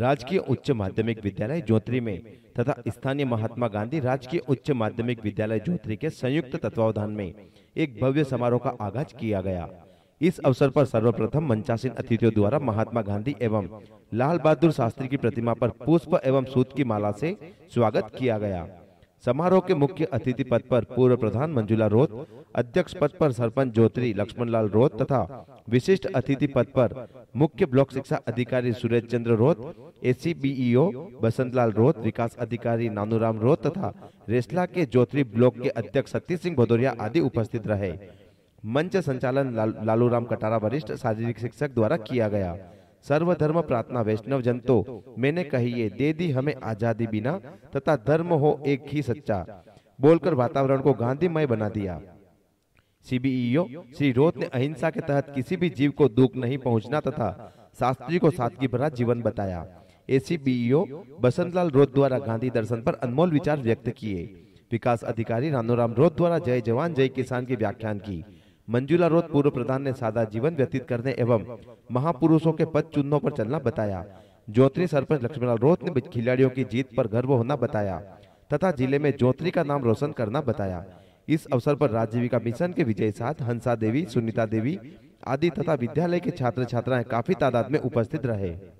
राजकीय उच्च माध्यमिक विद्यालय ज्योतरी में तथा स्थानीय महात्मा गांधी राजकीय उच्च माध्यमिक विद्यालय ज्योतरी के संयुक्त तत्वावधान में एक भव्य समारोह का आगाज किया गया इस अवसर पर सर्वप्रथम मंचासीन अतिथियों द्वारा महात्मा गांधी एवं लाल बहादुर शास्त्री की प्रतिमा पर पुष्प एवं सूत की माला से स्वागत किया गया समारोह के मुख्य अतिथि पद पर पूर्व प्रधान मंजुला रोत अध्यक्ष पद पर सरपंच ज्योति लक्ष्मणलाल रोत तथा विशिष्ट अतिथि पद पर मुख्य ब्लॉक शिक्षा अधिकारी सुरेश चंद्र रोत एसी e बसंतलाल रोत विकास अधिकारी राम रोत तथा रेसला के ज्योति ब्लॉक के अध्यक्ष सतीश सिंह भदौरिया आदि उपस्थित रहे मंच संचालन लालू राम कटारा वरिष्ठ शारीरिक शिक्षक द्वारा किया गया सर्वधर्म प्रार्थना वैष्णव जन तो मैंने कही ये दे दी हमें आजादी बिना तथा धर्म हो एक ही सच्चा बोलकर वातावरण को गांधीमय बना दिया सीबीईओ श्री रोत ने अहिंसा के तहत किसी भी जीव को दुख नहीं पहुंचना तथा शास्त्री को सादगी भरा जीवन बताया एसीबीईओ बसंतलाल रोत द्वारा गांधी दर्शन पर अनमोल विचार व्यक्त किए विकास अधिकारी रानोराम रोत द्वारा जय जवान जय किसान की व्याख्यान की मंजुला रोत पूर्व प्रधान ने सादा जीवन व्यतीत करने एवं महापुरुषों के पद चुनों पर चलना बताया ज्योतरी सरपंच लक्ष्मीलाल रोत ने खिलाड़ियों की जीत पर गर्व होना बताया तथा जिले में ज्योतरी का नाम रोशन करना बताया इस अवसर पर राजीविका मिशन के विजय साथ हंसा देवी सुनीता देवी आदि तथा विद्यालय के छात्र छात्राएं काफी तादाद में उपस्थित रहे